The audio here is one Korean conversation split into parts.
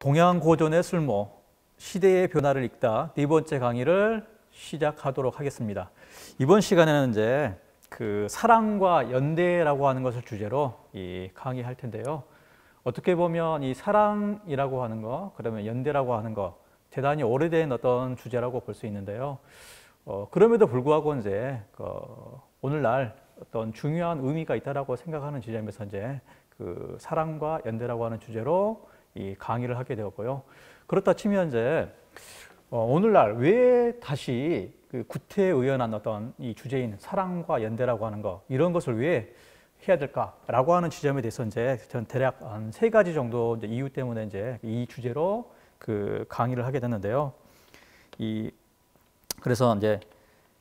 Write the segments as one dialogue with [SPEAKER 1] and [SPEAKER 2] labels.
[SPEAKER 1] 동양고전의 술모, 시대의 변화를 읽다 네 번째 강의를 시작하도록 하겠습니다. 이번 시간에는 이제 그 사랑과 연대라고 하는 것을 주제로 이 강의할 텐데요. 어떻게 보면 이 사랑이라고 하는 거, 그러면 연대라고 하는 거, 대단히 오래된 어떤 주제라고 볼 수 있는데요. 어, 그럼에도 불구하고 이제 그 오늘날 어떤 중요한 의미가 있다라고 생각하는 지점에서 이제 그 사랑과 연대라고 하는 주제로 이 강의를 하게 되었고요. 그렇다 치면 이제 어, 오늘날 왜 다시 그 구태의연한 어떤 이 주제인 사랑과 연대라고 하는 거 이런 것을 왜 해야 될까라고 하는 지점에 대해서 이제 전 대략 한 세 가지 정도 이제 이유 때문에 이제 이 주제로 그 강의를 하게 됐는데요. 이 그래서 이제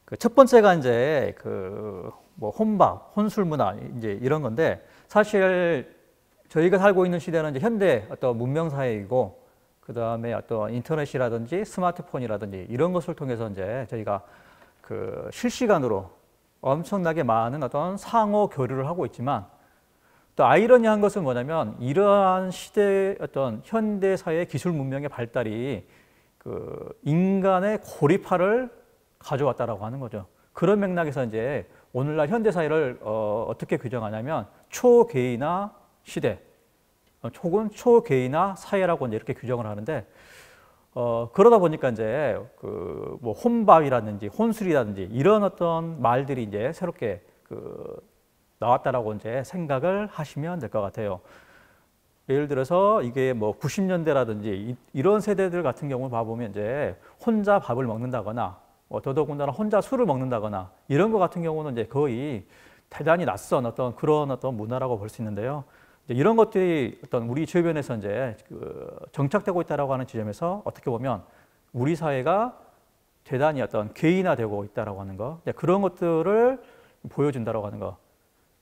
[SPEAKER 1] 그첫 번째가 이제 그뭐 혼밥, 혼술 문화 이제 이런 건데 사실 저희가 살고 있는 시대는 이제 현대 어떤 문명 사회이고 그 다음에 어떤 인터넷이라든지 스마트폰이라든지 이런 것을 통해서 이제 저희가 그 실시간으로 엄청나게 많은 어떤 상호 교류를 하고 있지만 또 아이러니한 것은 뭐냐면 이러한 시대의 어떤 현대 사회 기술 문명의 발달이 그 인간의 고립화를 가져왔다라고 하는 거죠. 그런 맥락에서 이제 오늘날 현대 사회를 어, 어떻게 규정하냐면 초개인화 시대 어, 혹은 초개인화 사회라고 이렇게 규정을 하는데 어, 그러다 보니까 이제 그 뭐 혼밥이라든지 혼술이라든지 이런 어떤 말들이 이제 새롭게 그 나왔다라고 이제 생각을 하시면 될 것 같아요. 예를 들어서 이게 뭐 90년대라든지 이, 런 세대들 같은 경우 봐보면 이제 혼자 밥을 먹는다거나 뭐 더더군다나 혼자 술을 먹는다거나 이런 것 같은 경우는 이제 거의 대단히 낯선 어떤 그런 어떤 문화라고 볼 수 있는데요. 이런 것들이 어떤 우리 주변에서 이제 그 정착되고 있다라고 하는 지점에서 어떻게 보면 우리 사회가 대단히 어떤 개인화되고 있다라고 하는 거 그런 것들을 보여준다라고 하는 거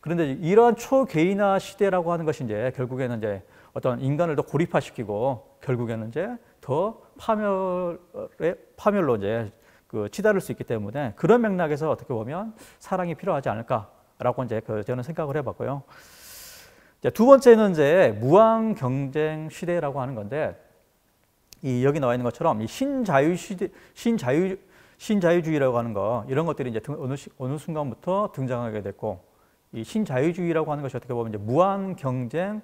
[SPEAKER 1] 그런데 이러한 초개인화 시대라고 하는 것이 이제 결국에는 이제 어떤 인간을 더 고립화시키고 결국에는 이제 더 파멸의 파멸로 이제 그 치달을 수 있기 때문에 그런 맥락에서 어떻게 보면 사랑이 필요하지 않을까라고 이제 그 저는 생각을 해봤고요. 두 번째는 이제 무한 경쟁 시대라고 하는 건데 이 여기 나와 있는 것처럼 이 신자유 시대 신자유 신자유주의라고 하는 거 이런 것들이 이제 어느 어느 순간부터 등장하게 됐고 이 신자유주의라고 하는 것이 어떻게 보면 이제 무한 경쟁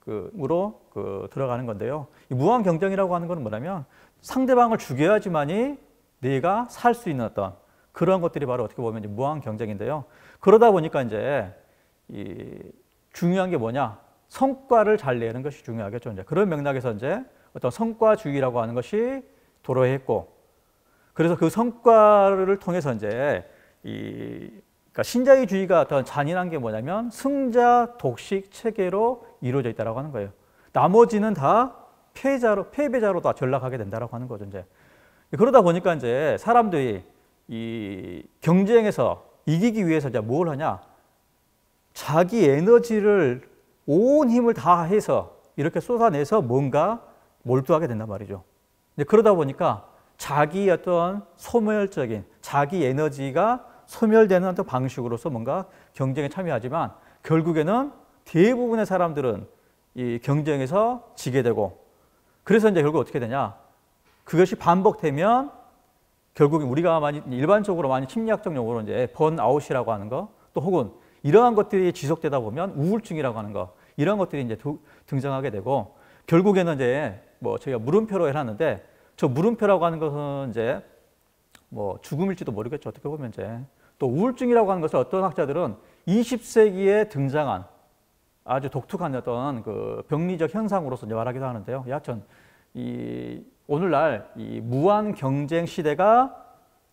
[SPEAKER 1] 그으로 그 들어가는 건데요. 이 무한 경쟁이라고 하는 것은 뭐냐면 상대방을 죽여야지만이 내가 살 수 있는 어떤 그런 것들이 바로 어떻게 보면 이제 무한 경쟁인데요. 그러다 보니까 이제 이 중요한 게 뭐냐? 성과를 잘 내는 것이 중요하겠죠. 이제 그런 맥락에서 이제 어떤 성과주의라고 하는 것이 도로했고, 그래서 그 성과를 통해서 이제 이 그러니까 신자유주의가 어떤 잔인한 게 뭐냐면 승자 독식 체계로 이루어져 있다고 하는 거예요. 나머지는 다 패자로 패배자로 다 전락하게 된다고 하는 거죠. 이제 그러다 보니까 이제 사람들이 이 경쟁에서 이기기 위해서 이제 뭘 하냐? 자기 에너지를 온 힘을 다 해서 이렇게 쏟아내서 뭔가 몰두하게 된단 말이죠. 근데 그러다 보니까 자기 어떤 소멸적인 자기 에너지가 소멸되는 어떤 방식으로서 뭔가 경쟁에 참여하지만 결국에는 대부분의 사람들은 이 경쟁에서 지게 되고 그래서 이제 결국 어떻게 되냐? 그것이 반복되면 결국 우리가 많이 일반적으로 많이 심리학적 용어로 이제 번아웃이라고 하는 거또 혹은 이러한 것들이 지속되다 보면 우울증이라고 하는 거 이런 것들이 이제 등장하게 되고 결국에는 이제 뭐 저희가 물음표로 해놨는데 저 물음표라고 하는 것은 이제 뭐 죽음일지도 모르겠죠 어떻게 보면 이제 또 우울증이라고 하는 것을 어떤 학자들은 20세기에 등장한 아주 독특한 어떤 그 병리적 현상으로서 이제 말하기도 하는데요. 여하튼 이 오늘날 이 무한 경쟁 시대가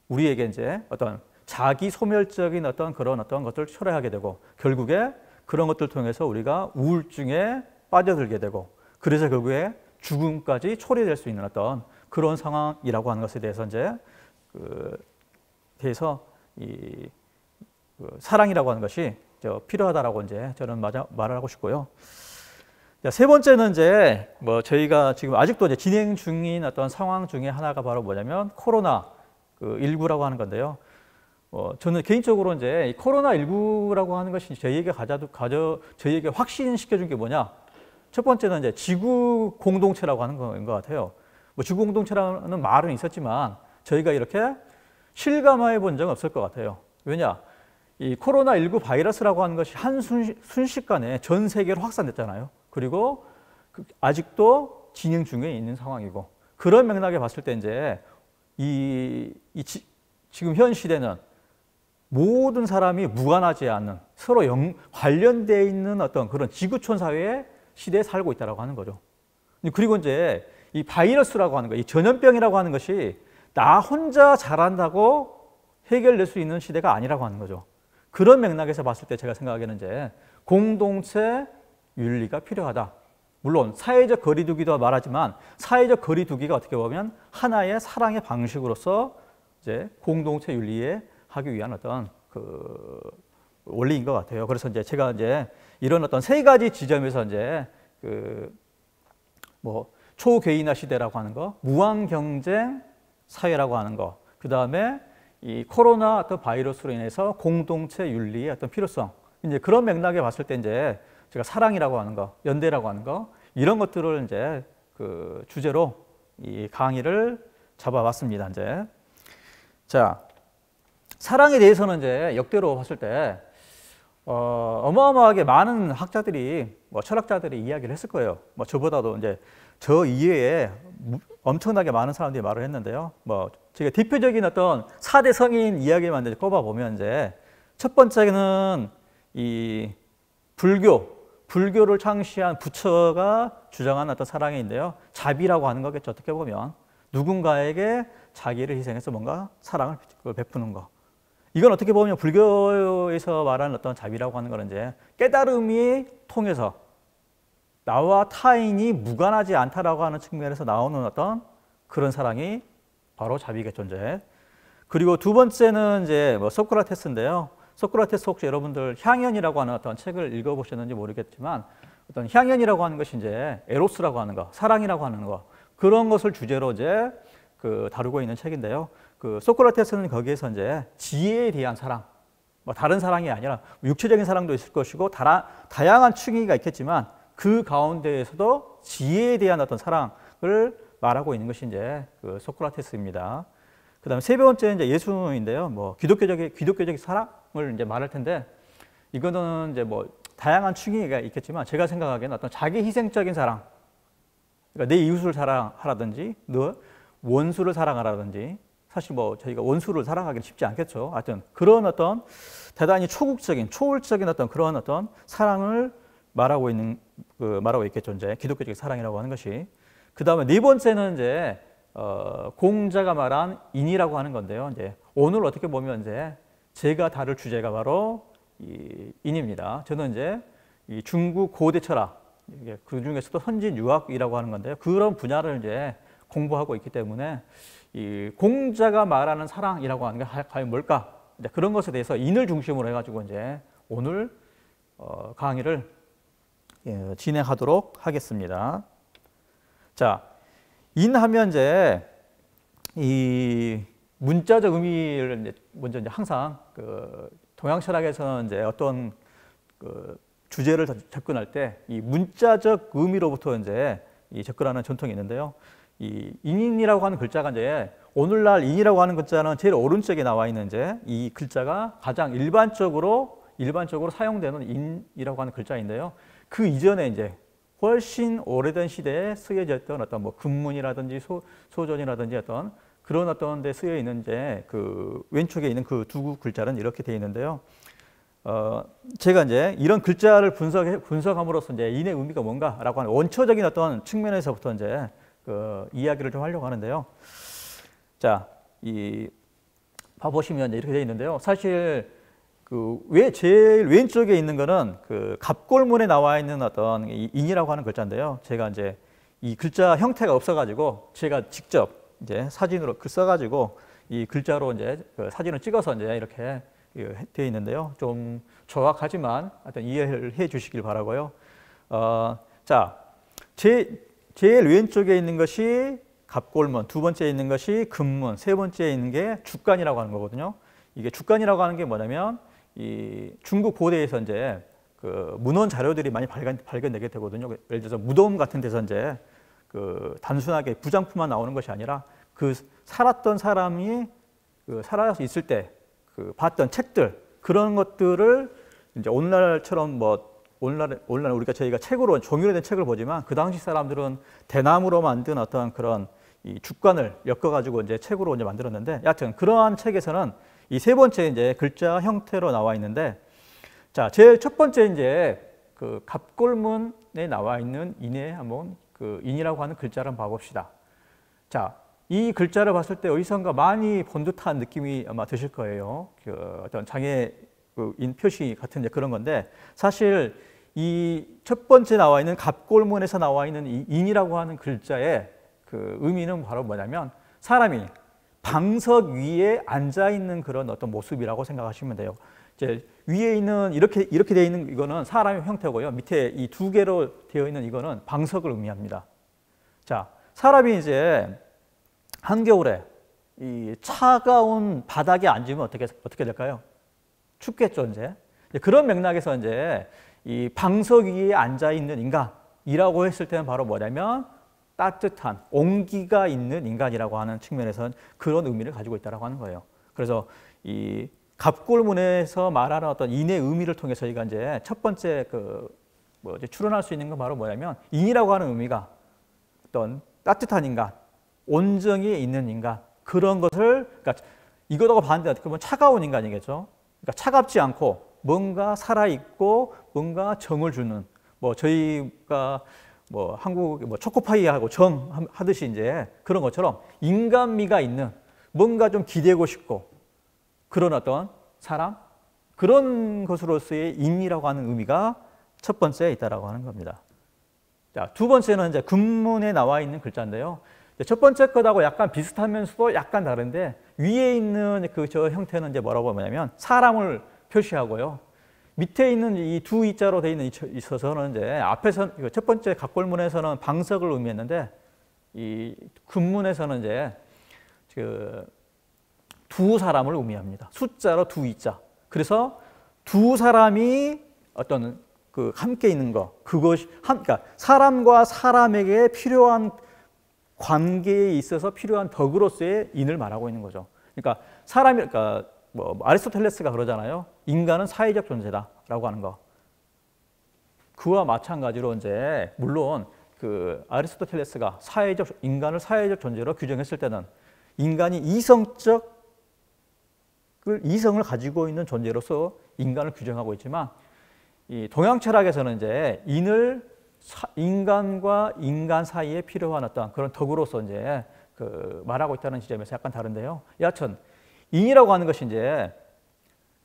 [SPEAKER 1] 우리에게 이제 어떤 자기 소멸적인 어떤 그런 어떤 것들을 초래하게 되고 결국에 그런 것들을 통해서 우리가 우울증에 빠져들게 되고 그래서 결국에 죽음까지 초래될 수 있는 어떤 그런 상황이라고 하는 것에 대해서 이제 그 대해서 이그 사랑이라고 하는 것이 저 필요하다라고 이제 저는 맞아, 말을 하고 싶고요. 자, 세 번째는 이제 뭐 저희가 지금 아직도 이제 진행 중인 어떤 상황 중에 하나가 바로 뭐냐면 코로나 그 19라고 하는 건데요. 어, 저는 개인적으로 이제 코로나19라고 하는 것이 저희에게 가져, 가져, 저희에게 확신시켜준 게 뭐냐. 첫 번째는 이제 지구 공동체라고 하는 것 같아요. 뭐 지구 공동체라는 말은 있었지만 저희가 이렇게 실감해 본 적은 없을 것 같아요. 왜냐. 이 코로나19 바이러스라고 하는 것이 한 순식, 간에전 세계로 확산됐잖아요. 그리고 그 아직도 진행 중에 있는 상황이고 그런 맥락에 봤을 때 이제 이, 이 지, 지금 현 시대는 모든 사람이 무관하지 않는 서로 연, 관련되어 있는 어떤 그런 지구촌 사회의 시대에 살고 있다고 하는 거죠. 그리고 이제 이 바이러스라고 하는 거, 이 전염병이라고 하는 것이 나 혼자 잘한다고 해결될 수 있는 시대가 아니라고 하는 거죠. 그런 맥락에서 봤을 때 제가 생각하기에는 이제 공동체 윤리가 필요하다. 물론 사회적 거리두기도 말하지만 사회적 거리두기가 어떻게 보면 하나의 사랑의 방식으로서 이제 공동체 윤리의 하기 위한 어떤 그 원리인 것 같아요. 그래서 이제 제가 이제 이런 어떤 세 가지 지점에서 이제 그 뭐 초개인화 시대라고 하는 거, 무한 경쟁 사회라고 하는 거, 그 다음에 이 코로나 어떤 바이러스로 인해서 공동체 윤리의 어떤 필요성, 이제 그런 맥락에 봤을 때 이제 제가 사랑이라고 하는 거, 연대라고 하는 거 이런 것들을 이제 그 주제로 이 강의를 잡아봤습니다. 이제 자 사랑에 대해서는 이제 역대로 봤을 때 어, 마어마하게 많은 학자들이 뭐 철학자들이 이야기를 했을 거예요. 뭐 저보다도 이제 저 이외에 엄청나게 많은 사람들이 말을 했는데요. 뭐 제가 대표적인 어떤 4대 성인 이야기만 이제 꼽아 보면 이제 첫 번째는 이 불교 불교를 창시한 부처가 주장하는 어떤 사랑인데요. 자비라고 하는 거겠죠. 어떻게 보면 누군가에게 자기를 희생해서 뭔가 사랑을 그 베푸는 거. 이건 어떻게 보면 불교에서 말하는 어떤 자비라고 하는 거는 이제 깨달음이 통해서 나와 타인이 무관하지 않다라고 하는 측면에서 나오는 어떤 그런 사랑이 바로 자비의 존재. 그리고 두 번째는 이제 뭐 소크라테스인데요. 소크라테스 혹시 여러분들 향연이라고 하는 어떤 책을 읽어보셨는지 모르겠지만 어떤 향연이라고 하는 것이 이제 에로스라고 하는 거, 사랑이라고 하는 거 그런 것을 주제로 이제 그 다루고 있는 책인데요. 그 소크라테스는 거기에서 이제 지혜에 대한 사랑, 뭐 다른 사랑이 아니라 육체적인 사랑도 있을 것이고 다라, 다양한 층위가 있겠지만 그 가운데에서도 지혜에 대한 어떤 사랑을 말하고 있는 것이 이제 그 소크라테스입니다. 그다음세 번째 이제 예수인데요. 뭐 기독교적인 기독교적인 사랑을 이제 말할 텐데 이거는 이제 뭐 다양한 층위가 있겠지만 제가 생각하기에는 어떤 자기 희생적인 사랑, 그러니까 내 이웃을 사랑하라든지, 너 원수를 사랑하라든지, 사실 뭐 저희가 원수를 사랑하기는 쉽지 않겠죠. 하여튼 그런 어떤 대단히 초국적인 초월적인 어떤 그런 어떤 사랑을 말하고 있는 그 말하고 있겠죠. 이제 기독교적인 사랑이라고 하는 것이 그 다음에 네 번째는 이제 어, 공자가 말한 인이라고 하는 건데요. 이제 오늘 어떻게 보면 이제 제가 다룰 주제가 바로 이 인입니다. 저는 이제 이 중국 고대 철학 그 중에서도 선진 유학이라고 하는 건데요. 그런 분야를 이제 공부하고 있기 때문에 이 공자가 말하는 사랑이라고 하는 게 과연 뭘까? 그런 것에 대해서 인을 중심으로 해가지고 이제 오늘 어, 강의를 예, 진행하도록 하겠습니다. 자, 인하면 이제 이 문자적 의미를 이제 먼저 이제 항상 그 동양 철학에서는 이제 어떤 그 주제를 접근할 때 이 문자적 의미로부터 이제 이 접근하는 전통이 있는데요. 이 인인이라고 하는 글자가 이제 오늘날 인이라고 하는 글자는 제일 오른쪽에 나와 있는 이제 이 글자가 가장 일반적으로 일반적으로 사용되는 인이라고 하는 글자인데요. 그 이전에 이제 훨씬 오래된 시대에 쓰여졌던 어떤 뭐 금문이라든지 소, 소전이라든지 어떤 그런 어떤 데 쓰여 있는 이제 그 왼쪽에 있는 그 두 글자는 이렇게 되어 있는데요. 어, 제가 이제 이런 글자를 분석해, 분석함으로써 이제 인의 의미가 뭔가라고 하는 원초적인 어떤 측면에서부터 이제 그 이야기를 좀 하려고 하는데요. 자, 이 봐보시면 이렇게 되어 있는데요. 사실 그 왜 제일 왼쪽에 있는 거는 그 갑골문에 나와 있는 어떤 인이라고 하는 글자인데요. 제가 이제 이 글자 형태가 없어가지고 제가 직접 이제 사진으로 글 써가지고 이 글자로 이제 그 사진을 찍어서 이제 이렇게 되어 있는데요. 좀 정확하지만 하여튼 이해를 해 주시길 바라고요. 어, 자, 제 제일 왼쪽에 있는 것이 갑골문, 두 번째에 있는 것이 금문, 세 번째에 있는 게 주간이라고 하는 거거든요. 이게 주간이라고 하는 게 뭐냐면 이 중국 고대에서 이제 그 문헌 자료들이 많이 발견, 발견되게 되거든요. 그 예를 들어서 무덤 같은 데서 이제 그 단순하게 부장품만 나오는 것이 아니라 그 살았던 사람이 그 살아 있을 때 그 봤던 책들 그런 것들을 이제 오늘날처럼 뭐 오늘날, 오늘날 우리가 저희가 책으로 종이로 된 책을 보지만 그 당시 사람들은 대나무로 만든 어떤 그런 이주관을 엮어가지고 이제 책으로 이제 만들었는데 여하튼 그러한 책에서는 이 세 번째 이제 글자 형태로 나와 있는데 자, 제일 첫 번째 이제 그 갑골문에 나와 있는 인에 한번 그 인이라고 하는 글자를 한번 봐봅시다. 자, 이 글자를 봤을 때 어디선가 많이 본 듯한 느낌이 아마 드실 거예요. 그 어떤 장애 그 인표시 같은 그런 건데 사실 이 첫 번째 나와 있는 갑골문에서 나와 있는 이 인이라고 하는 글자의 그 의미는 바로 뭐냐면 사람이 방석 위에 앉아 있는 그런 어떤 모습이라고 생각하시면 돼요. 이제 위에 있는 이렇게 이렇게 되어 있는 이거는 사람의 형태고요. 밑에 이 두 개로 되어 있는 이거는 방석을 의미합니다. 자, 사람이 이제 한겨울에 이 차가운 바닥에 앉으면 어떻게 어떻게 될까요? 춥겠죠, 이제. 그런 맥락에서 이제 이 방석 위에 앉아 있는 인간이라고 했을 때는 바로 뭐냐면 따뜻한 온기가 있는 인간이라고 하는 측면에서는 그런 의미를 가지고 있다라고 하는 거예요. 그래서 이 갑골문에서 말하는 어떤 인의 의미를 통해서 저희가 이제 첫 번째 그 뭐 이제 추론할 수 있는 건 바로 뭐냐면 인이라고 하는 의미가 어떤 따뜻한 인간, 온정이 있는 인간 그런 것을 그러니까 이거다가 반대 어떻게 면 차가운 인간이겠죠. 그러니까 차갑지 않고 뭔가 살아있고 뭔가 정을 주는 뭐 저희가 뭐 한국 뭐 초코파이하고 정 하듯이 이제 그런 것처럼 인간미가 있는 뭔가 좀 기대고 싶고 그런 어떤 사람 그런 것으로서의 인이라고 하는 의미가 첫 번째에 있다라고 하는 겁니다. 자, 두 번째는 이제 근문에 나와 있는 글자인데요. 네, 첫 번째 것하고 약간 비슷하면서도 약간 다른데 위에 있는 그 저 형태는 이제 뭐라고 하냐면 사람을 표시하고요. 밑에 있는 이 두 이자로 되어 있는 있어서는 이제 앞에서 그 첫 번째 각골문에서는 방석을 의미했는데 이 근문에서는 이제 그 두 사람을 의미합니다. 숫자로 두 이자. 그래서 두 사람이 어떤 그 함께 있는 거 그것이 한 그러니까 사람과 사람에게 필요한 관계에 있어서 필요한 덕으로서의 인을 말하고 있는 거죠. 그러니까 사람이 그러니까 뭐, 뭐 아리스토텔레스가 그러잖아요. 인간은 사회적 존재다라고 하는 거. 그와 마찬가지로 이제 물론 그 아리스토텔레스가 사회적 인간을 사회적 존재로 규정했을 때는 인간이 이성적 이성을 가지고 있는 존재로서 인간을 규정하고 있지만 이 동양 철학에서는 이제 인을 인간과 인간 사이에 필요한 어떤 그런 덕으로서 이제 그 말하고 있다는 지점에서 약간 다른데요. 여하튼 인이라고 하는 것이 이제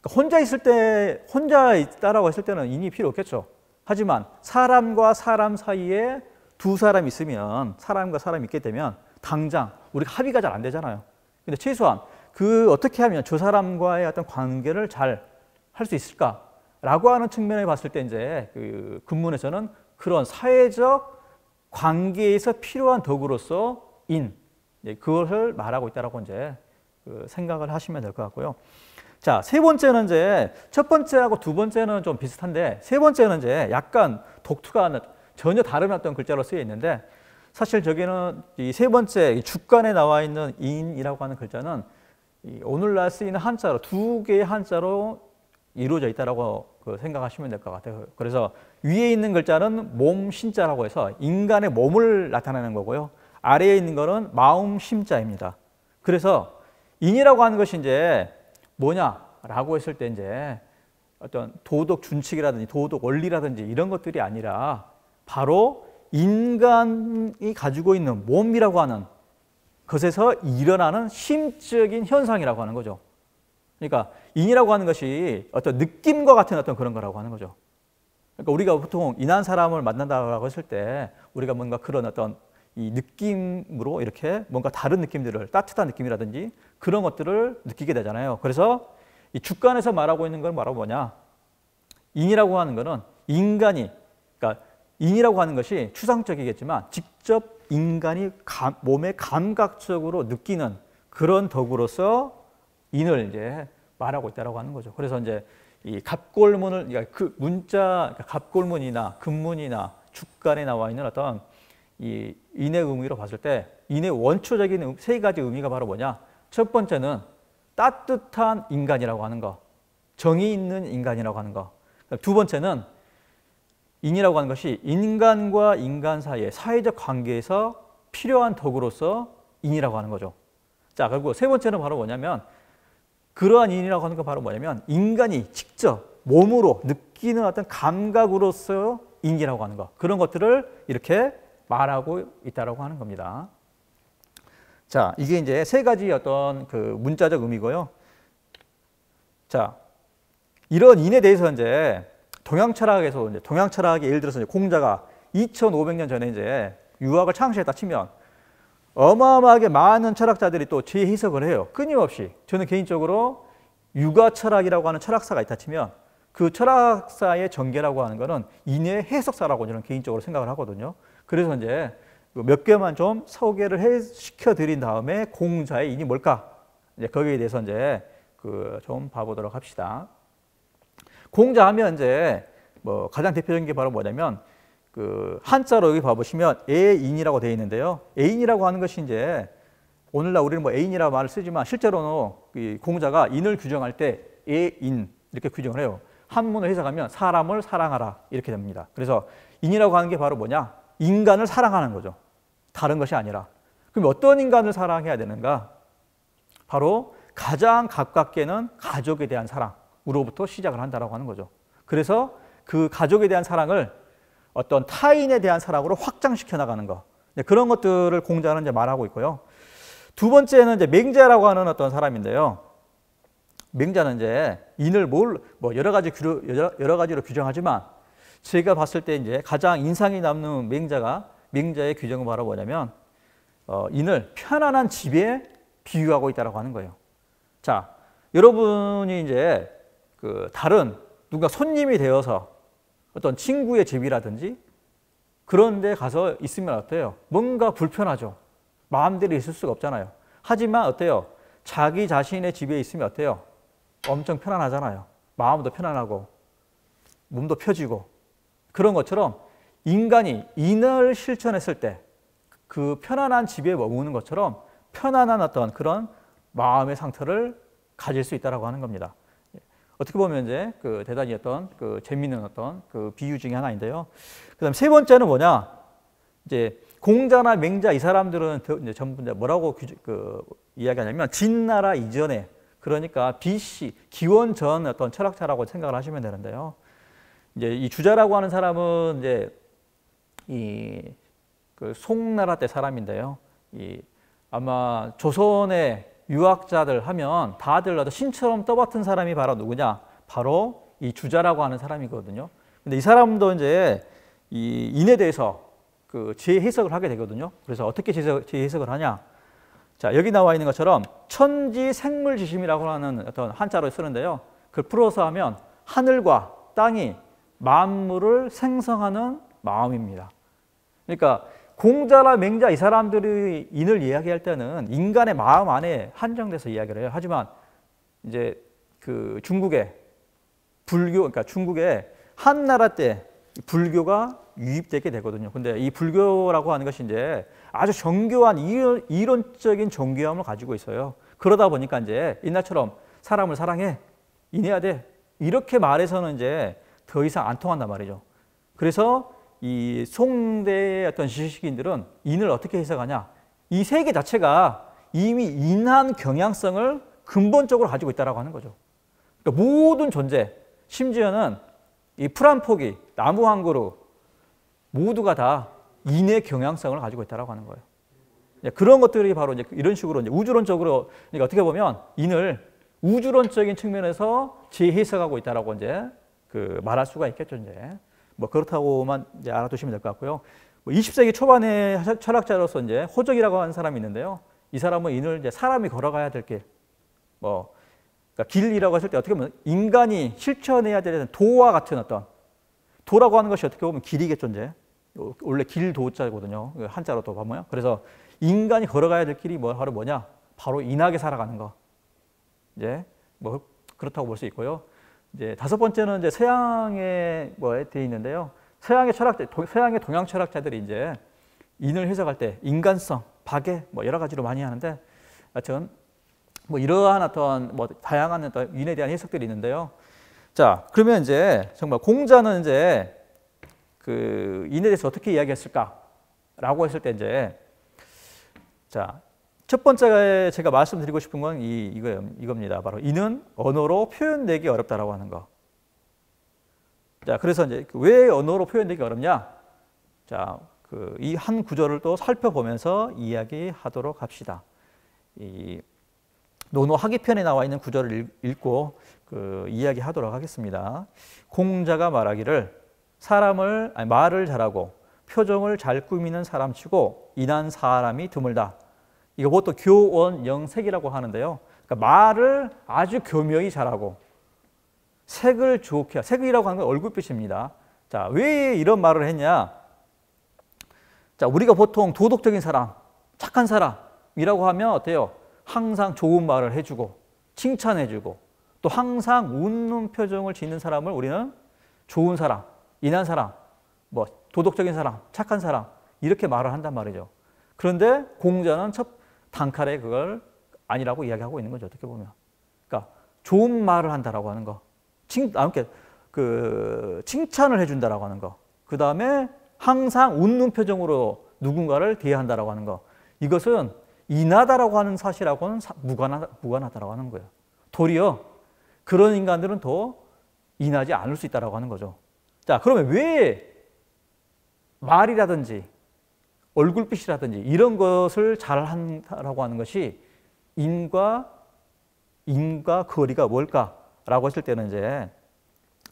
[SPEAKER 1] 그러니까 혼자 있을 때 혼자 있다라고 했을 때는 인이 필요 없겠죠. 하지만 사람과 사람 사이에 두 사람 있으면 사람과 사람 있게 되면 당장 우리가 합의가 잘 안 되잖아요. 근데 최소한 그 어떻게 하면 저 사람과의 어떤 관계를 잘 할 수 있을까라고 하는 측면에 봤을 때 이제 그 근문에서는 그런 사회적 관계에서 필요한 덕으로서 인, 예, 그것을 말하고 있다라고 이제 그 생각을 하시면 될 것 같고요. 자, 세 번째는 이제 첫 번째하고 두 번째는 좀 비슷한데 세 번째는 이제 약간 독특한 전혀 다른 어떤 글자로 쓰여 있는데 사실 저기는 이 세 번째 주간에 나와 있는 인이라고 하는 글자는 오늘날 쓰이는 한자로 두 개의 한자로 이루어져 있다라고 그 생각하시면 될 것 같아요. 그래서 위에 있는 글자는 몸 신자라고 해서 인간의 몸을 나타내는 거고요. 아래에 있는 거는 마음 심자입니다. 그래서 인이라고 하는 것이 이제 뭐냐라고 했을 때 이제 어떤 도덕 준칙이라든지 도덕 원리라든지 이런 것들이 아니라 바로 인간이 가지고 있는 몸이라고 하는 것에서 일어나는 심적인 현상이라고 하는 거죠. 그러니까 인이라고 하는 것이 어떤 느낌과 같은 어떤 그런 거라고 하는 거죠. 그러니까 우리가 보통 인한 사람을 만난다고 했을 때 우리가 뭔가 그런 어떤 이 느낌으로 이렇게 뭔가 다른 느낌들을 따뜻한 느낌이라든지 그런 것들을 느끼게 되잖아요. 그래서 이 주관에서 말하고 있는 건 바로 뭐냐? 인이라고 하는 것은 인간이 그러니까 인이라고 하는 것이 추상적이겠지만 직접 인간이 감, 몸에 감각적으로 느끼는 그런 덕으로서 인을 이제 말하고 있다라고 하는 거죠. 그래서 이제 이 갑골문을 그러니까 그 문자 그러니까 갑골문이나 금문이나 축간에 나와 있는 어떤 이 인의 의미로 봤을 때 인의 원초적인 세 가지 의미가 바로 뭐냐? 첫 번째는 따뜻한 인간이라고 하는 거, 정이 있는 인간이라고 하는 거. 그러니까 두 번째는 인이라고 하는 것이 인간과 인간 사이의 사회적 관계에서 필요한 덕으로서 인이라고 하는 거죠. 자, 그리고 세 번째는 바로 뭐냐면 그러한 인이라고 하는 건 바로 뭐냐면 인간이 직접 몸으로 느끼는 어떤 감각으로서 인기라고 하는 것 그런 것들을 이렇게 말하고 있다라고 하는 겁니다. 자, 이게 이제 세 가지 어떤 그 문자적 의미고요. 자, 이런 인에 대해서 이제 동양 철학에서 이제 동양 철학의 예를 들어서 이제 공자가 2,500년 전에 이제 유학을 창시했다 치면 어마어마하게 많은 철학자들이 또 재해석을 해요. 끊임없이. 저는 개인적으로 육아 철학이라고 하는 철학사가 있다 치면 그 철학사의 전개라고 하는 것은 인의 해석사라고 저는 개인적으로 생각을 하거든요. 그래서 이제 그 몇 개만 좀 소개를 해 시켜드린 다음에 공자의 인이 뭘까? 이제 거기에 대해서 이제 그 좀 봐보도록 합시다. 공자 하면 이제 뭐 가장 대표적인 게 바로 뭐냐면 그 한자로 여기 봐보시면 애인이라고 되어 있는데요. 애인이라고 하는 것이 이제 오늘날 우리는 뭐 애인이라고 말을 쓰지만 실제로는 공자가 인을 규정할 때 애인 이렇게 규정을 해요. 한문을 해석하면 사람을 사랑하라 이렇게 됩니다. 그래서 인이라고 하는 게 바로 뭐냐? 인간을 사랑하는 거죠. 다른 것이 아니라. 그럼 어떤 인간을 사랑해야 되는가? 바로 가장 가깝게는 가족에 대한 사랑으로부터 시작을 한다라고 하는 거죠. 그래서 그 가족에 대한 사랑을 어떤 타인에 대한 사랑으로 확장시켜 나가는 것. 그런 것들을 공자는 이제 말하고 있고요. 두 번째는 이제 맹자라고 하는 어떤 사람인데요. 맹자는 이제 인을 뭘, 뭐 여러 가지 여러 가지로 규정하지만 제가 봤을 때 이제 가장 인상이 남는 맹자가 맹자의 규정은 바로 뭐냐면 어, 인을 편안한 집에 비유하고 있다라고 하는 거예요. 자, 여러분이 이제 그 다른 누가 손님이 되어서 어떤 친구의 집이라든지 그런 데 가서 있으면 어때요? 뭔가 불편하죠. 마음대로 있을 수가 없잖아요. 하지만 어때요? 자기 자신의 집에 있으면 어때요? 엄청 편안하잖아요. 마음도 편안하고 몸도 펴지고 그런 것처럼 인간이 인을 실천했을 때 그 편안한 집에 머무는 것처럼 편안한 어떤 그런 마음의 상태를 가질 수 있다라고 하는 겁니다. 어떻게 보면 이제 그 대단히 어떤 그 재미있는 어떤 그 비유 중에 하나인데요. 그다음 세 번째는 뭐냐? 이제 공자나 맹자 이 사람들은 이제 전부 이제 뭐라고 규, 그 이야기하냐면 진나라 이전에 그러니까 BC 기원 전 어떤 철학자라고 생각을 하시면 되는데요. 이제 이 주자라고 하는 사람은 이제 이 그 송나라 때 사람인데요. 이 아마 조선의 유학자들 하면 다들 나도 신처럼 떠받은 사람이 바로 누구냐? 바로 이 주자라고 하는 사람이거든요. 근데 이 사람도 이제 이 인에 대해서 그 재해석을 하게 되거든요. 그래서 어떻게 재해석을 하냐? 자, 여기 나와 있는 것처럼 천지 생물 지심이라고 하는 어떤 한자로 쓰는데요. 그걸 풀어서 하면 하늘과 땅이 만물을 생성하는 마음입니다. 그러니까 공자나 맹자 이 사람들이 인을 이야기할 때는 인간의 마음 안에 한정돼서 이야기를 해요. 하지만 이제 그 중국의 불교, 그러니까 중국의 한나라 때 불교가 유입되게 되거든요. 근데 이 불교라고 하는 것이 이제 아주 정교한 이론, 적인 정교함을 가지고 있어요. 그러다 보니까 이제 옛날처럼 사람을 사랑해, 인해야 돼. 이렇게 말해서는 이제 더 이상 안 통한단 말이죠. 그래서 이 송대의 어떤 지식인들은 인을 어떻게 해석하냐. 이 세계 자체가 이미 인한 경향성을 근본적으로 가지고 있다고 하는 거죠. 그러니까 모든 존재, 심지어는 이풀한 포기, 나무 한 그루 모두가 다 인의 경향성을 가지고 있다라고 하는 거예요. 그런 것들이 바로 이제 이런 식으로 이제 우주론적으로 그러니까 어떻게 보면 인을 우주론적인 측면에서 재해석하고 있다라고 이제 그 말할 수가 있겠죠 이제. 뭐 그렇다고만 이제 알아두시면 될 것 같고요. 뭐 20세기 초반의 철학자로서 이제 호적이라고 하는 사람이 있는데요. 이 사람은 이늘 이제 사람이 걸어가야 될 길, 뭐 그러니까 길이라고 했을 때 어떻게 보면 인간이 실천해야 되는 도와 같은 어떤 도라고 하는 것이 어떻게 보면 길이겠죠, 이제. 원래 길도자거든요. 그 한자로 또 보면. 그래서 인간이 걸어가야 될 길이 뭐 바로 뭐냐? 바로 인하게 살아가는 거. 이제 뭐 그렇다고 볼 수 있고요. 이제 다섯 번째는 이제 서양에 뭐에 돼 있는데요. 서양의 철학자, 서양의 동양 철학자들이 이제 인을 해석할 때 인간성, 박애 뭐 여러 가지로 많이 하는데 하여튼 뭐 이러한 어떤 뭐 다양한 어떤 인에 대한 해석들이 있는데요. 자, 그러면 이제 정말 공자는 이제 그 인에 대해서 어떻게 이야기했을까라고 했을 때 이제 자, 첫 번째 제가 말씀드리고 싶은 건 이, 이거, 이겁니다. 바로 이는 언어로 표현되기 어렵다라고 하는 거. 자, 그래서 이제 왜 언어로 표현되기 어렵냐? 자, 그이한 구절을 또 살펴보면서 이야기하도록 합시다. 이 노노 하기편에 나와 있는 구절을 읽고 그 이야기하도록 하겠습니다. 공자가 말하기를 사람을 아니, 말을 잘하고 표정을 잘 꾸미는 사람치고 인한 사람이 드물다. 이거 보통 교원 영색이라고 하는데요. 그러니까 말을 아주 교묘히 잘하고 색을 좋게 색이라고 하는 건 얼굴빛입니다. 자, 왜 이런 말을 했냐? 자, 우리가 보통 도덕적인 사람, 착한 사람이라고 하면 어때요? 항상 좋은 말을 해주고 칭찬해주고 또 항상 웃는 표정을 짓는 사람을 우리는 좋은 사람, 인한 사람, 뭐 도덕적인 사람, 착한 사람 이렇게 말을 한단 말이죠. 그런데 공자는 첫 단칼에 그걸 아니라고 이야기하고 있는 거죠. 어떻게 보면. 그러니까 좋은 말을 한다라고 하는 거. 칭, 아, 그러니그 칭찬을 해준다라고 하는 거. 그 다음에 항상 웃는 표정으로 누군가를 대한다라고 하는 거. 이것은 인하다라고 하는 사실하고는 무관하, 무관하다라고 하는 거예요. 도리어 그런 인간들은 더 인하지 않을 수 있다라고 하는 거죠. 자, 그러면 왜 말이라든지 얼굴빛이라든지 이런 것을 잘 한다라고 하는 것이 인과 인과 거리가 그 뭘까라고 했을 때는 이제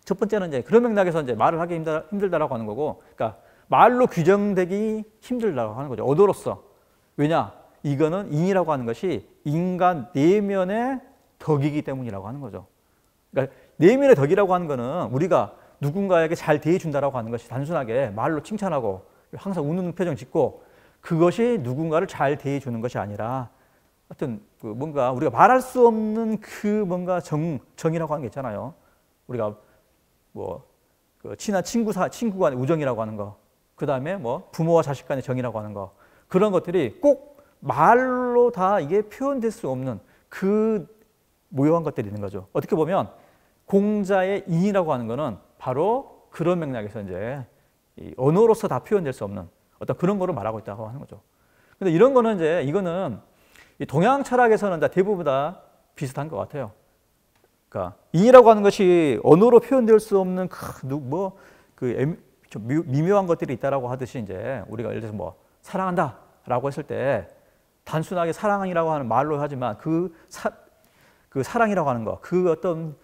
[SPEAKER 1] 첫 번째는 이제 그런 맥락에서 이제 말을 하기 힘들, 힘들다라고 하는 거고, 그러니까 말로 규정되기 힘들다라고 하는 거죠. 어도로서 왜냐? 이거는 인이라고 하는 것이 인간 내면의 덕이기 때문이라고 하는 거죠. 그러니까 내면의 덕이라고 하는 거는 우리가 누군가에게 잘 대해준다라고 하는 것이 단순하게 말로 칭찬하고 항상 웃는 표정 짓고 그것이 누군가를 잘 대해주는 것이 아니라 하여튼 그 뭔가 우리가 말할 수 없는 그 뭔가 정, 정이라고 하는 게 있잖아요. 우리가 뭐그 친한 친구 사, 친구 간의 우정이라고 하는 거. 그 다음에 뭐 부모와 자식 간의 정이라고 하는 거. 그런 것들이 꼭 말로 다 이게 표현될 수 없는 그 모여한 것들이 있는 거죠. 어떻게 보면 공자의 인이라고 하는 거는 바로 그런 맥락에서 이제 언어로서 다 표현될 수 없는 어떤 그런 거를 말하고 있다고 하는 거죠. 근데 이런 거는 이제 이거는 동양 철학에서는 다 대부분 다 비슷한 것 같아요. 그러니까 인이라고 하는 것이 언어로 표현될 수 없는 뭐그 미묘한 것들이 있다라고 하듯이 이제 우리가 예를 들어서 뭐 사랑한다라고 했을 때 단순하게 사랑이라고 하는 말로 하지만 그, 사, 그 사랑이라고 하는 거, 그 어떤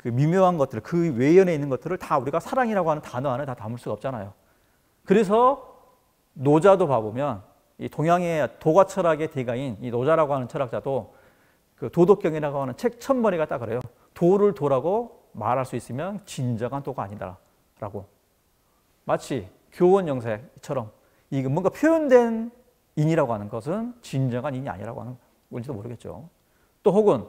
[SPEAKER 1] 그 미묘한 것들, 그 외연에 있는 것들을 다 우리가 사랑이라고 하는 단어 안에 다 담을 수가 없잖아요. 그래서 노자도 봐보면 이 동양의 도가 철학의 대가인 이 노자라고 하는 철학자도 그 도덕경이라고 하는 책천머리가딱 그래요. 도를 도라고 말할 수 있으면 진정한 도가 아니다라고. 마치 교원 영세처럼 이게 뭔가 표현된 인이라고 하는 것은 진정한 인이 아니라고 하는 건지도 모르겠죠. 또 혹은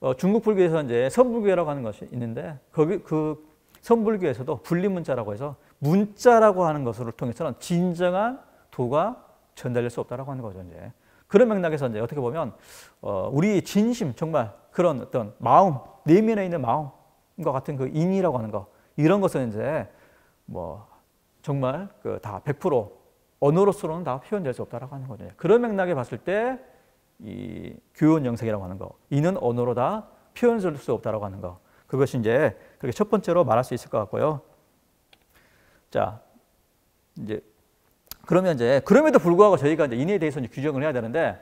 [SPEAKER 1] 어, 중국 불교에서 이제 선불교라고 하는 것이 있는데 거기 그 선불교에서도 분리문자라고 해서 문자라고 하는 것을 통해서는 진정한 도가 전달될 수 없다라고 하는 거죠. 이제 그런 맥락에서 이제 어떻게 보면 어, 우리 진심 정말 그런 어떤 마음 내면에 있는 마음과 같은 그 인이라고 하는 거 이런 것은 이제 뭐 정말 그다100% 언어로서는 다 표현될 수 없다라고 하는 거죠. 그런 맥락에 봤을 때이 교훈 영색이라고 하는 거, 이는 언어로 다 표현될 수 없다라고 하는 거. 그것이 이제 그렇게 첫 번째로 말할 수 있을 것 같고요. 자, 이제 그러면 이제 그럼에도 불구하고 저희가 이제 인에 대해서 이제 규정을 해야 되는데,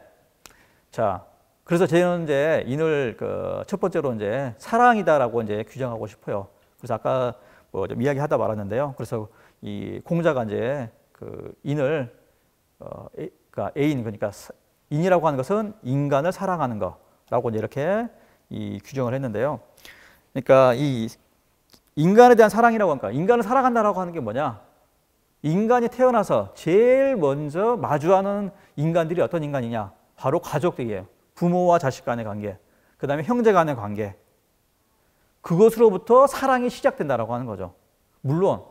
[SPEAKER 1] 자, 그래서 저희는 이제 인을 그 첫 번째로 이제 사랑이다라고 이제 규정하고 싶어요. 그래서 아까 뭐 좀 이야기하다 말았는데요. 그래서 이 공자가 이제 그 인을 어, 에, 그러니까 애인 그러니까 인이라고 하는 것은 인간을 사랑하는 거라고 이렇게 이 규정을 했는데요. 그러니까 이 인간에 대한 사랑이라고 하니까 인간을 사랑한다라고 하는 게 뭐냐? 인간이 태어나서 제일 먼저 마주하는 인간들이 어떤 인간이냐? 바로 가족들이에요. 부모와 자식 간의 관계, 그 다음에 형제 간의 관계. 그것으로부터 사랑이 시작된다라고 하는 거죠. 물론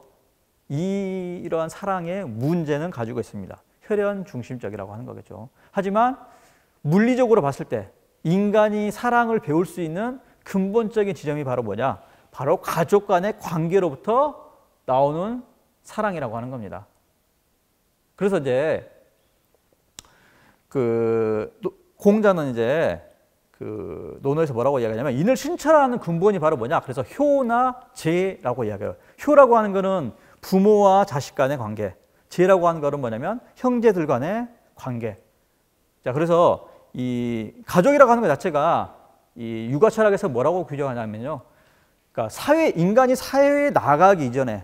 [SPEAKER 1] 이러한 사랑의 문제는 가지고 있습니다. 혈연 중심적이라고 하는 거겠죠. 하지만 물리적으로 봤을 때 인간이 사랑을 배울 수 있는 근본적인 지점이 바로 뭐냐? 바로 가족 간의 관계로부터 나오는 사랑이라고 하는 겁니다. 그래서 이제 그 공자는 이제 그 논어에서 뭐라고 이야기하냐면 인을 신철하는 근본이 바로 뭐냐? 그래서 효나 제라고 이야기해요. 효라고 하는 거는 부모와 자식 간의 관계, 제라고 하는 거는 뭐냐면 형제들 간의 관계. 자, 그래서 이 가족이라고 하는 것 자체가 이 육아 철학에서 뭐라고 규정하냐면요. 그러니까 사회 인간이 사회에 나가기 이 전에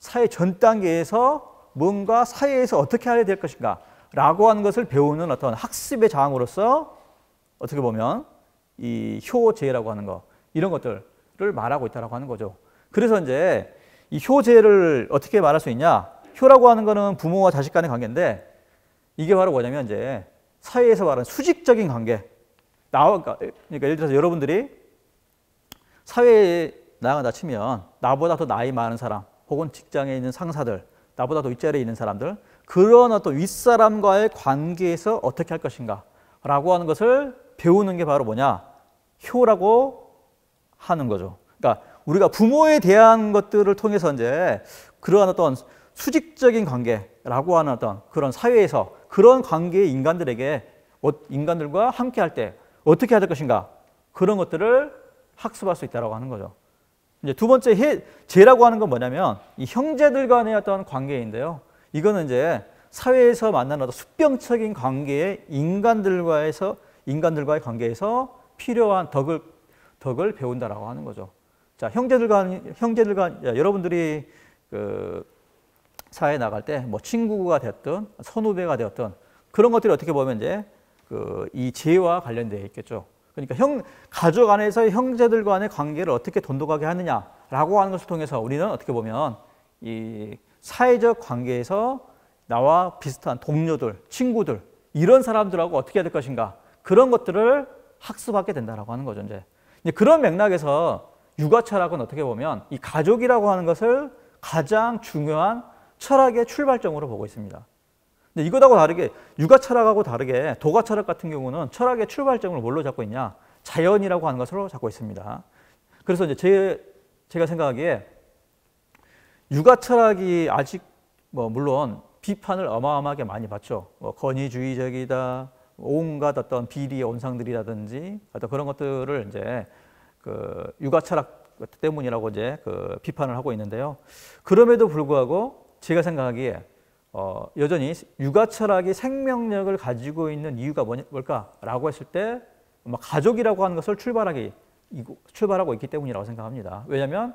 [SPEAKER 1] 사회 전 단계에서 뭔가 사회에서 어떻게 해야 될 것인가 라고 하는 것을 배우는 어떤 학습의 장으로서 어떻게 보면 이 효제라고 하는 것, 이런 것들을 말하고 있다고 하는 거죠. 그래서 이제 이 효제를 어떻게 말할 수 있냐? 효라고 하는 것은 부모와 자식 간의 관계인데 이게 바로 뭐냐면 이제 사회에서 말하는 수직적인 관계. 나, 그러니까, 그러니까 예를 들어서 여러분들이 사회에 나간다 치면 나보다 더 나이 많은 사람 혹은 직장에 있는 상사들 나보다 더 윗자리에 있는 사람들 그런 어떤 윗사람과의 관계에서 어떻게 할 것인가 라고 하는 것을 배우는 게 바로 뭐냐 효라고 하는 거죠. 그러니까 우리가 부모에 대한 것들을 통해서 이제 그러한 어떤 수직적인 관계라고 하는 어떤 그런 사회에서 그런 관계의 인간들에게 어, 인간들과 함께 할 때 어떻게 해야 될 것인가 그런 것들을 학습할 수 있다라고 하는 거죠. 이제 두 번째 해, 죄라고 하는 건 뭐냐면 이 형제들 간의 어떤 관계인데요. 이거는 이제 사회에서 만나는 어떤 숙병적인 관계에 인간들과에서 인간들과의 관계에서 필요한 덕을 덕을 배운다라고 하는 거죠. 자 형제들 간 형제들 간 여러분들이 그 사회에 나갈 때 뭐 친구가 되었던 선후배가 되었던 그런 것들이 어떻게 보면 이제 그이 죄와 관련되어 있겠죠. 그러니까 형 가족 안에서의 형제들 간의 관계를 어떻게 돈독하게 하느냐라고 하는 것을 통해서 우리는 어떻게 보면 이 사회적 관계에서 나와 비슷한 동료들, 친구들 이런 사람들하고 어떻게 해야 될 것인가 그런 것들을 학습하게 된다라고 하는 거죠. 이제 그런 맥락에서 육아철학은 어떻게 보면 이 가족이라고 하는 것을 가장 중요한 철학의 출발점으로 보고 있습니다. 근데 이거하고 다르게 육아 철학하고 다르게 도가 철학 같은 경우는 철학의 출발점을 뭘로 잡고 있냐? 자연이라고 하는 것으로 잡고 있습니다. 그래서 이제 제, 제가 생각하기에 육아 철학이 아직 뭐 물론 비판을 어마어마하게 많이 받죠. 뭐 권위주의적이다, 온갖 어떤 비리의 온상들이라든지 어떤 그런 것들을 이제 그 육아 철학 때문이라고 이제 그 비판을 하고 있는데요. 그럼에도 불구하고 제가 생각하기에 어, 여전히 육아 철학이 생명력을 가지고 있는 이유가 뭘까라고 했을 때 뭐 가족이라고 하는 것을 출발하기, 출발하고 있기 때문이라고 생각합니다. 왜냐하면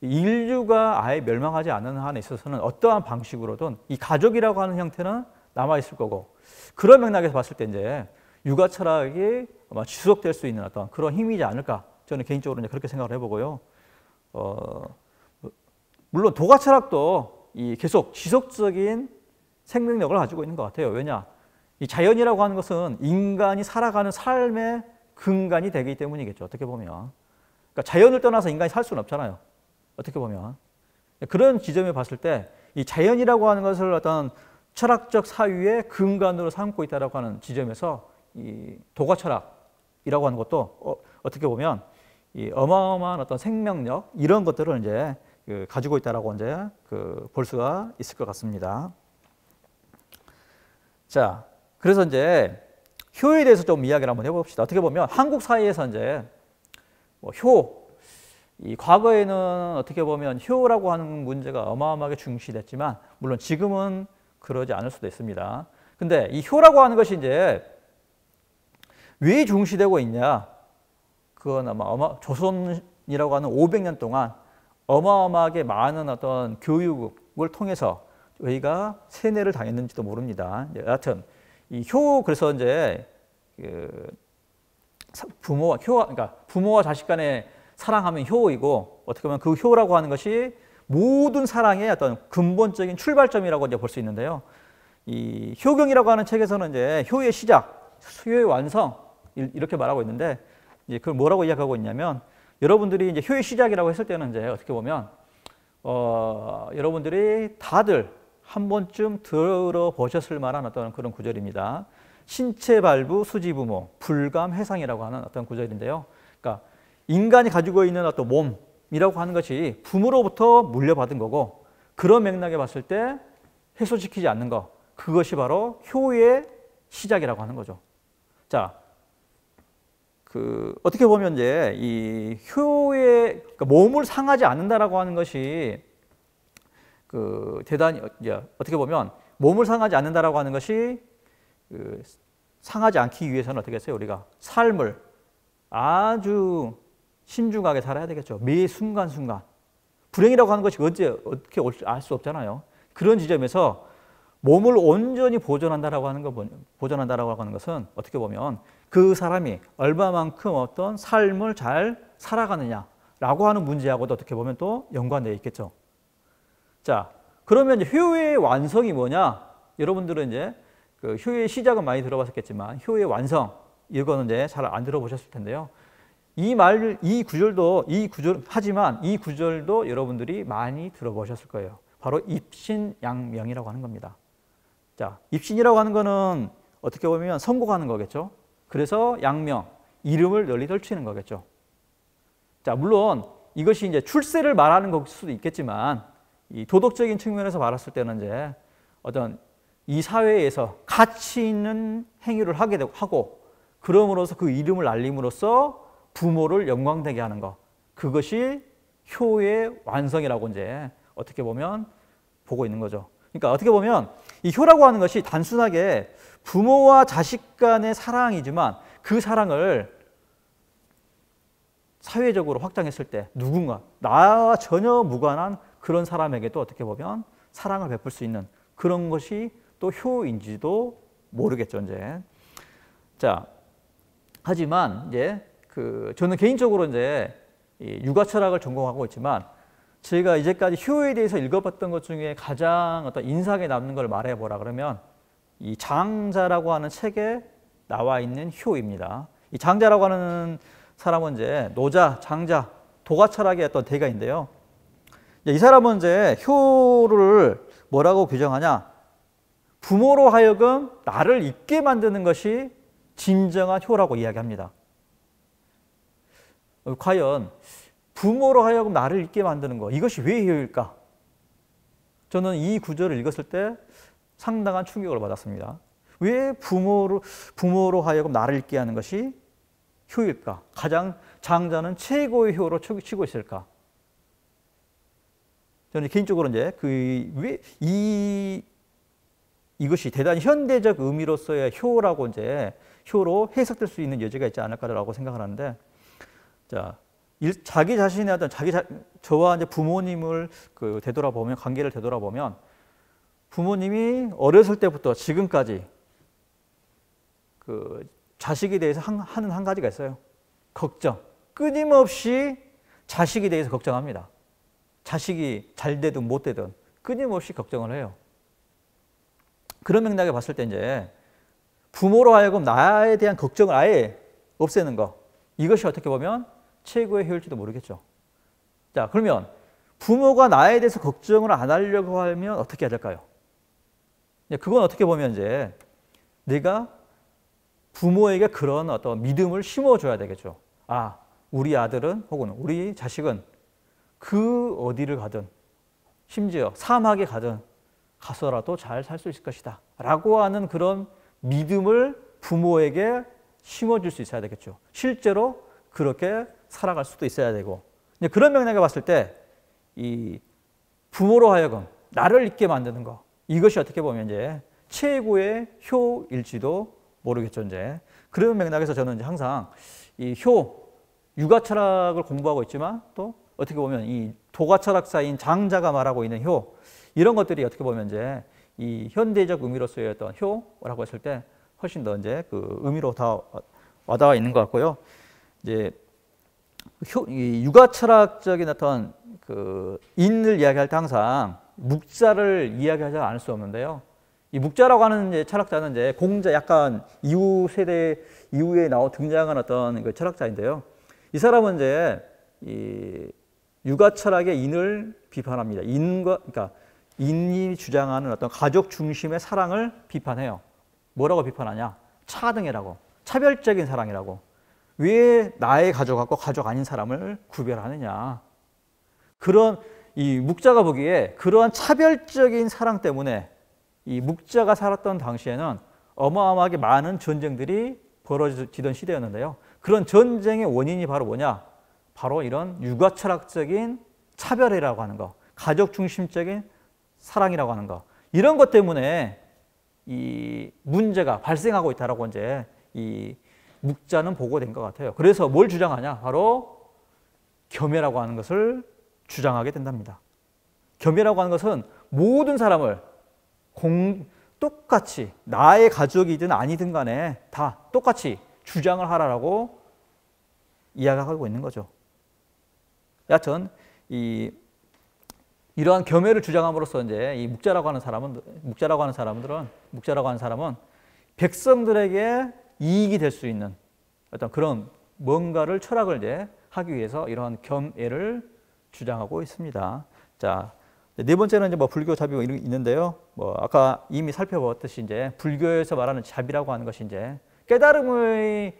[SPEAKER 1] 인류가 아예 멸망하지 않는 한에 있어서는 어떠한 방식으로든 이 가족이라고 하는 형태는 남아있을 거고 그런 맥락에서 봤을 때 이제 육아 철학이 아마 지속될 수 있는 어떤 그런 힘이지 않을까 저는 개인적으로 이제 그렇게 생각을 해보고요. 어, 물론 도가 철학도 이 계속 지속적인 생명력을 가지고 있는 것 같아요. 왜냐? 이 자연이라고 하는 것은 인간이 살아가는 삶의 근간이 되기 때문이겠죠. 어떻게 보면. 그러니까 자연을 떠나서 인간이 살 수는 없잖아요. 어떻게 보면. 그런 지점에 봤을 때 이 자연이라고 하는 것을 어떤 철학적 사유의 근간으로 삼고 있다라고 하는 지점에서 이 도가 철학이라고 하는 것도 어, 떻게 보면 이 어마어마한 어떤 생명력 이런 것들을 이제 그 가지고 있다라고 이제 그 볼 수가 있을 것 같습니다. 자, 그래서 이제 효에 대해서 좀 이야기를 한번 해봅시다. 어떻게 보면 한국 사회에서 이제 뭐 효, 이 과거에는 어떻게 보면 효라고 하는 문제가 어마어마하게 중시됐지만 물론 지금은 그러지 않을 수도 있습니다. 근데 이 효라고 하는 것이 이제 왜 중시되고 있냐? 그건 아마 조선이라고 하는 500년 동안 어마어마하게 많은 어떤 교육을 통해서 저희가 세뇌를 당했는지도 모릅니다. 여하튼 이 효 그래서 이제 그 부모와 효 그러니까 부모와 자식 간의 사랑하면 효이고 어떻게 보면 그 효라고 하는 것이 모든 사랑의 어떤 근본적인 출발점이라고 이제 볼 수 있는데요. 이 효경이라고 하는 책에서는 이제 효의 시작, 효의 완성 이렇게 말하고 있는데 이제 그걸 뭐라고 이야기하고 있냐면 여러분들이 이제 효의 시작이라고 했을 때는 이제 어떻게 보면 어, 여러분들이 다들 한 번쯤 들어보셨을 만한 어떤 그런 구절입니다. 신체 발부 수지부모 불감 해상이라고 하는 어떤 구절인데요. 그러니까 인간이 가지고 있는 어떤 몸이라고 하는 것이 부모로부터 물려받은 거고 그런 맥락에 봤을 때 해소시키지 않는 것 그것이 바로 효의 시작이라고 하는 거죠. 자, 그 어떻게 보면 이제 이 효의 그러니까 몸을 상하지 않는다라고 하는 것이 그 대단히 어떻게 보면 몸을 상하지 않는다라고 하는 것이 그 상하지 않기 위해서는 어떻게 했어요? 우리가 삶을 아주 신중하게 살아야 되겠죠. 매 순간순간. 불행이라고 하는 것이 언제 어떻게 알 수 없잖아요. 그런 지점에서 몸을 온전히 보존한다라고 하는 거 보존한다라고 하는 것은 어떻게 보면 그 사람이 얼마만큼 어떤 삶을 잘 살아가느냐라고 하는 문제하고도 어떻게 보면 또 연관되어 있겠죠. 자, 그러면 효의 완성이 뭐냐? 여러분들은 이제 그 효의 시작은 많이 들어봤었겠지만 효의 완성 이거는 이제 잘 안 들어보셨을 텐데요. 이 말, 이 구절도, 이 구절, 하지만 이 구절도 여러분들이 많이 들어보셨을 거예요. 바로 입신양명이라고 하는 겁니다. 자, 입신이라고 하는 거는 어떻게 보면 선고하는 거겠죠. 그래서 양명, 이름을 널리 덜치는 거겠죠. 자, 물론 이것이 이제 출세를 말하는 것일 수도 있겠지만 이 도덕적인 측면에서 말했을 때는 이제 어떤 이 사회에서 가치 있는 행위를 하게 되고 하고 그럼으로써 그 이름을 알림으로써 부모를 영광되게 하는 것 그것이 효의 완성이라고 이제 어떻게 보면 보고 있는 거죠. 그러니까 어떻게 보면 이 효라고 하는 것이 단순하게 부모와 자식 간의 사랑이지만 그 사랑을 사회적으로 확장했을 때 누군가 나와 전혀 무관한 그런 사람에게도 어떻게 보면 사랑을 베풀 수 있는 그런 것이 또 효인지도 모르겠죠 이제 자 하지만 이제 그 저는 개인적으로 이제 육아 철학을 전공하고 있지만 저희가 이제까지 효에 대해서 읽어봤던 것 중에 가장 어떤 인상에 남는 걸 말해보라 그러면 이 장자라고 하는 책에 나와 있는 효입니다. 이 장자라고 하는 사람은 이제 노자, 장자, 도가 철학의 어떤 대가인데요. 이 사람은 이제 효를 뭐라고 규정하냐? 부모로 하여금 나를 있게 만드는 것이 진정한 효라고 이야기합니다. 과연 부모로 하여금 나를 잊게 만드는 거. 이것이 왜 해일까? 저는 이 구절을 읽었을 때 상당한 충격을 받았습니다. 왜 부모로, 부모로 하여금 나를 잊게 하는 것이 효일까? 가장 장자는 최고의 효로 치고 있을까? 저는 개인적으로 이제 그, 왜, 이, 이것이 대단히 현대적 의미로서의 효라고 이제 효로 해석될 수 있는 여지가 있지 않을까라고 생각을 하는데, 자, 일, 자기 자신의 어떤 자기 자, 저와 이제 부모님을 그 되돌아보면 관계를 되돌아보면 부모님이 어렸을 때부터 지금까지 그 자식에 대해서 한, 하는 한 가지가 있어요. 걱정. 끊임없이 자식에 대해서 걱정합니다. 자식이 잘 되든 못 되든 끊임없이 걱정을 해요. 그런 맥락에 봤을 때 이제 부모로 하여금 나에 대한 걱정을 아예 없애는 거. 이것이 어떻게 보면 최고의 효율지도 모르겠죠. 자, 그러면 부모가 나에 대해서 걱정을 안 하려고 하면 어떻게 해야 될까요? 네, 그건 어떻게 보면 이제 내가 부모에게 그런 어떤 믿음을 심어줘야 되겠죠. 아, 우리 아들은 혹은 우리 자식은 그 어디를 가든 심지어 사막에 가든 가서라도 잘 살 수 있을 것이다. 라고 하는 그런 믿음을 부모에게 심어줄 수 있어야 되겠죠. 실제로 그렇게 살아갈 수도 있어야 되고 근데 그런 맥락에 봤을 때 이 부모로 하여금 나를 잊게 만드는 것 이것이 어떻게 보면 이제 최고의 효일지도 모르겠죠 이제 그런 맥락에서 저는 이제 항상 이효 육아 철학을 공부하고 있지만 또 어떻게 보면 이 도가 철학사인 장자가 말하고 있는 효 이런 것들이 어떻게 보면 이제 이 현대적 의미로서의 어떤 효라고 했을 때 훨씬 더 이제 그 의미로 다 어, 와닿아 있는 것 같고요. 이제 육아 철학적인 어떤 그 인을 이야기할 때 항상 묵자를 이야기하지 않을 수 없는데요. 이 묵자라고 하는 이제 철학자는 이제 공자 약간 이후 세대 이후에 나와 등장한 어떤 그 철학자인데요. 이 사람은 이제 이 육아 철학의 인을 비판합니다. 인과 그러니까 인이 주장하는 어떤 가족 중심의 사랑을 비판해요. 뭐라고 비판하냐? 차등이라고. 차별적인 사랑이라고. 왜 나의 가족하고 가족 아닌 사람을 구별하느냐. 그런 이 묵자가 보기에 그러한 차별적인 사랑 때문에 이 묵자가 살았던 당시에는 어마어마하게 많은 전쟁들이 벌어지던 시대였는데요. 그런 전쟁의 원인이 바로 뭐냐? 바로 이런 육아 철학적인 차별이라고 하는 거, 가족 중심적인 사랑이라고 하는 거, 이런 것 때문에 이 문제가 발생하고 있다라고 이제 이 묵자는 보고된 것 같아요. 그래서 뭘 주장하냐? 바로 겸해라고 하는 것을 주장하게 된답니다. 겸해라고 하는 것은 모든 사람을 공, 똑같이 나의 가족이든 아니든 간에 다 똑같이 주장을 하라라고 이야기하고 있는 거죠. 여하튼 이 이러한 겸해를 주장함으로써 이제 이 묵자라고 하는 사람은 묵자라고 하는 사람들은 묵자라고 하는 사람은 백성들에게 이익이 될 수 있는 어떤 그런 뭔가를 철학을 이제 하기 위해서 이러한 겸예를 주장하고 있습니다. 자, 네 번째는 이제 뭐 불교 자비가 있는데요. 뭐 아까 이미 살펴보았듯이 이제 불교에서 말하는 자비라고 하는 것이 이제 깨달음의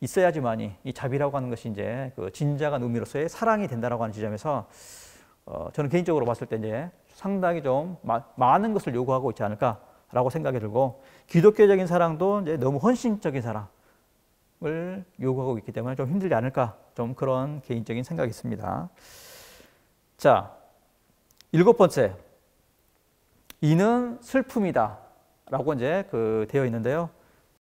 [SPEAKER 1] 있어야지만이 이 자비라고 하는 것이 이제 그 진작한 의미로서의 사랑이 된다라고 하는 지점에서 어, 저는 개인적으로 봤을 때 이제 상당히 좀 마, 많은 것을 요구하고 있지 않을까 라고 생각이 들고 기독교적인 사랑도 이제 너무 헌신적인 사랑을 요구하고 있기 때문에 좀 힘들지 않을까 좀 그런 개인적인 생각이 있습니다. 자, 일곱 번째. 이는 슬픔이다. 라고 이제 그 되어 있는데요.